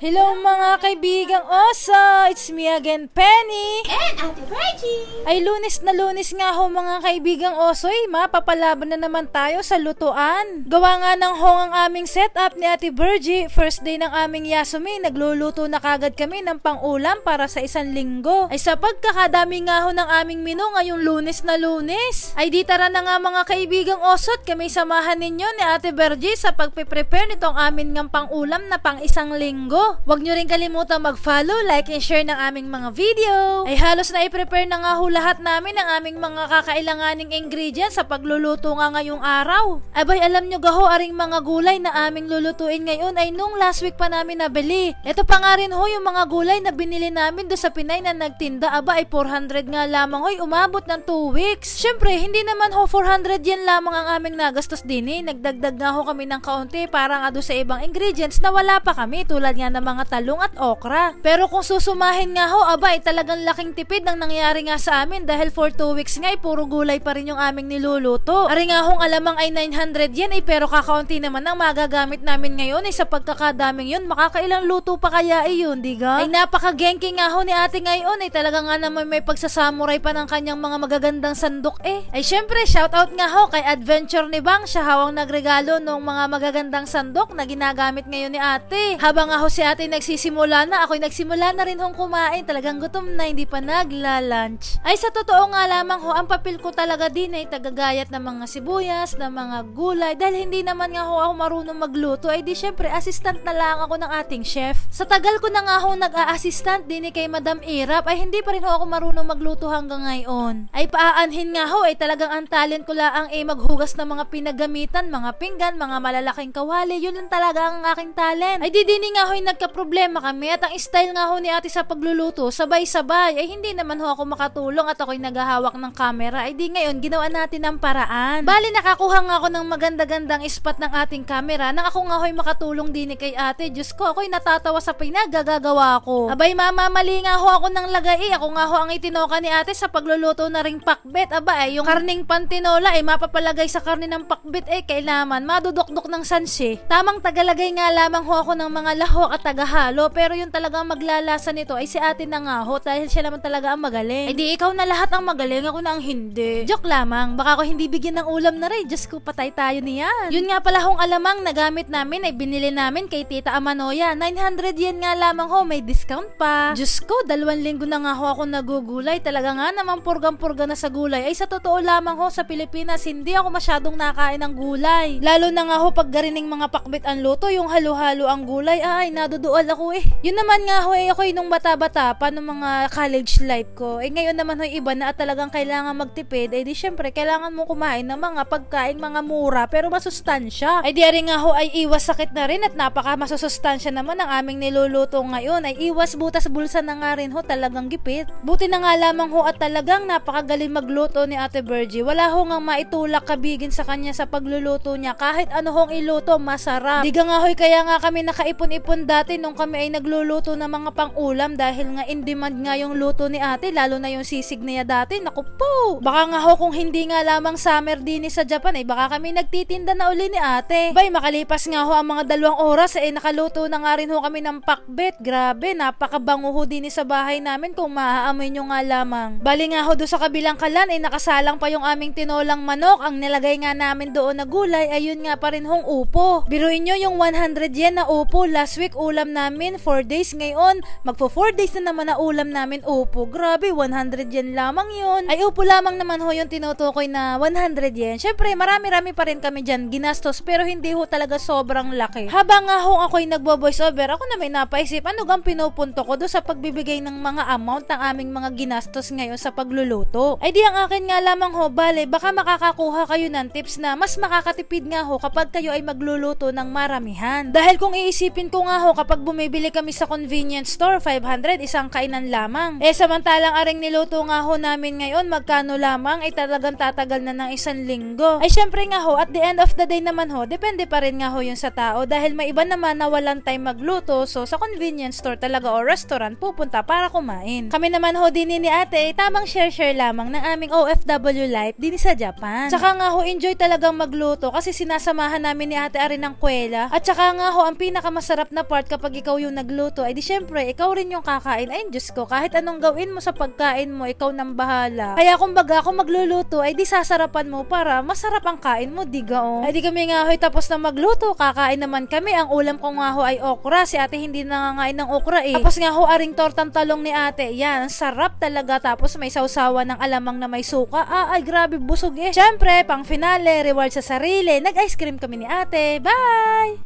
Hello mga kaibigang Oso! It's me again, Penny! And Ate Reggie! Ay, lunes na lunes nga ho mga kaibigang Osoy, mapapalaban na naman tayo sa lutuan. Gawa nga ng hong ang aming setup ni Ate Virgie. First day ng aming Yasumi, nagluluto na kagad kami ng pangulam para sa isang linggo. Ay sa pagkakadami nga ho ng aming menu ngayong lunes na lunes. Ay di tara na nga mga kaibigang Osot, kami samahan ninyo ni Ate Virgie sa pagpiprepare nitong amin ngang pangulam na pang isang linggo nyo, wag nyo rin kalimutan mag-follow, like, and share ng aming mga video. Ay halos na i-prepare na nga ho lahat namin ang aming mga kakailanganing ingredients sa pagluluto nga ngayong araw. Abay, alam nyo gaho, aring mga gulay na aming lulutuin ngayon ay nung last week pa namin nabili. Ito pa nga rin ho yung mga gulay na binili namin do sa Pinay na nagtinda, aba ay 400 nga lamang hoy, umabot ng 2 weeks. Siyempre, hindi naman ho 400 yan lamang ang aming nagastos din eh. Nagdagdag nga ho kami ng kaunti para nga do sa ibang ingredients na wala pa kami tulad nga na ng mga talong at okra. Pero kung susumahin nga ho, abay, eh, talagang laking tipid ang nangyari nga sa amin dahil for 2 weeks nga ay eh, puro gulay pa rin yung aming niluluto. Ari nga hong alamang ay 900 yan ay pero kakaunti naman ang magagamit namin ngayon ay eh, sa pagkakadaming yun, makakailang luto pa kaya eh yun, diga? Ay napaka-genki nga ho ni ate ngayon ay talaga nga naman may pagsasamuray pa ng kanyang mga magagandang sandok eh. Ay syempre, shoutout nga ho kay Adventure ni Bang, siya hawang nagregalo ng mga magagandang sandok na ginagamit ngayon ni ate. Habang nga ho si natin nagsisimula na, ako'y nagsimula na rin hong kumain. Talagang gutom na, hindi pa nagla-lunch. Ay sa totoo nga lamang ho, ang papel ko talaga din ay tagagayat ng mga sibuyas, ng mga gulay. Dahil hindi naman nga ho ako marunong magluto, ay di syempre assistant na lang ako ng ating chef. Sa tagal ko na nga ho nag-a-assistant din kay Madam Irap, ay hindi pa rin ho ako marunong magluto hanggang ngayon. Ay paaanhin nga ho, ay talagang ang talent ko lang ay eh, maghugas ng mga pinagamitan, mga pinggan, mga malalaking kawali. Yun lang talaga ang aking talent. Ay di din nga ho'y nag nagka-problema kami at ang style nga ho ni ate sa pagluluto, sabay-sabay, ay hindi naman ho ako makatulong at ako'y naghahawak ng camera, ay di ngayon ginawa natin ang paraan. Bali nakakuha nga ako ng maganda-gandang spot ng ating camera nang ako nga ho'y makatulong din kay ate. Diyos ko, ako'y natatawa sa pinagagagawa ko. Abay mama, mali nga ho ako ng lagay. Ako nga ho ang itinoka ni ate sa pagluluto na ring pakbet. Aba, eh, yung karning pantinola ay eh, mapapalagay sa karne ng pakbet eh, kailaman madudukdok ng sansi. Tamang tagalagay nga lamang ho ako ng mga lahok at tagahalo. Pero yung talagang maglalasa nito ay si ate na nga ho dahil siya naman talaga ang magaling. Eh di ikaw na lahat ang magaling, ako na ang hindi. Joke lamang, baka ko hindi bigyan ng ulam na rin. Diyos ko, patay tayo niyan. Yun nga pala hong alamang na gamit namin ay binili namin kay Tita Amanoya. 900 yen nga lamang ho, may discount pa. Diyos ko, dalawang linggo na nga ho ako nagugulay. Talaga nga naman purgang-purga na sa gulay. Ay sa totoo lamang ho, sa Pilipinas, hindi ako masyadong nakain ng gulay. Lalo na nga ho pag garining mga pakbit ang luto, yung halo-halo ang gulay. Ay, na nagpaduduol ako eh. Yun naman nga ho eh, ako nung bata-bata pa nung mga college life ko. Eh ngayon naman ho iba na at talagang kailangan magtipid, eh di syempre kailangan mo kumain ng mga pagkain mga mura pero masustansya. Ay eh di rin nga ho ay iwas sakit na rin at napaka masusustansya naman ang aming niluluto ngayon ay iwas butas bulsa na nga rin ho talagang gipit. Buti na nga lamang ho at talagang napakagaling magluto ni Ate Virgie. Wala ho ngang maitulak kabigin sa kanya sa pagluluto niya. Kahit ano hong iluto, masarap. Di nga hoy kaya nga kami nakaipon-ipon dahil dati nung kami ay nagluluto ng mga pang-ulam dahil nga in demand nga yung luto ni ate, lalo na yung sisig niya dati. Naku po! Baka nga ho kung hindi nga lamang summer din eh sa Japan ay eh, baka kami nagtitinda na uli ni ate. Bay, makalipas nga ho ang mga dalawang oras ay eh nakaluto na nga rin ho kami ng pakbet. Grabe, napakabango ho din eh sa bahay namin kung maaamoy nyo nga lamang. Bali nga ho do sa kabilang kalan ay eh, nakasalang pa yung aming tinolang manok. Ang nilagay nga namin doon na gulay ayun nga pa rin hong upo. Biruin nyo yung 100 yen na upo last week ulo ulam namin, 4 days. Ngayon, magpo 4 days na naman na ulam namin. Opo, grabe, 100 yen lamang yun. Ay, opo lamang naman ho yung tinutukoy na 100 yen. Siyempre, marami-rami pa rin kami dyan ginastos, pero hindi ho talaga sobrang laki. Habang nga ho ako'y nagbo-voice over, ako na may napaisip, ano gang pinupunto ko do sa pagbibigay ng mga amount ng aming mga ginastos ngayon sa pagluluto. Ay di ang akin nga lamang ho, bale, baka makakakuha kayo ng tips na mas makakatipid nga ho kapag kayo ay magluluto ng maramihan. Dahil kung iisipin ko nga ho, kapag bumibili kami sa convenience store, 500 isang kainan lamang. Eh samantalang aring niluto nga ho namin ngayon magkano lamang ay talagang tatagal na ng isang linggo. Ay syempre nga ho at the end of the day naman ho, depende pa rin nga ho yung sa tao dahil may iba naman na walang time magluto so sa convenience store talaga o restaurant pupunta para kumain. Kami naman ho din ni ate ay tamang share-share lamang ng aming OFW life din sa Japan. Tsaka nga ho enjoy talagang magluto kasi sinasamahan namin ni ate Ari ng kwela at tsaka nga ho ang pinakamasarap na part kapag ikaw yung nagluto, ay di syempre, ikaw rin yung kakain. Ay, Diyos ko, kahit anong gawin mo sa pagkain mo, ikaw nang bahala. Kaya kumbaga, kung magluluto, ay di sasarapan mo para masarap ang kain mo, di gaong. Ay di kami nga hoy tapos na magluto, kakain naman kami. Ang ulam ko nga ho ay okra. Si ate hindi nangangain ng okra eh. Tapos nga ho, aring tortang talong ni ate. Yan, sarap talaga. Tapos may sausawa ng alamang na may suka. Ah, ay grabe, busog eh. Syempre, pang finale, reward sa sarili. Nag-ice cream kami ni ate. Bye!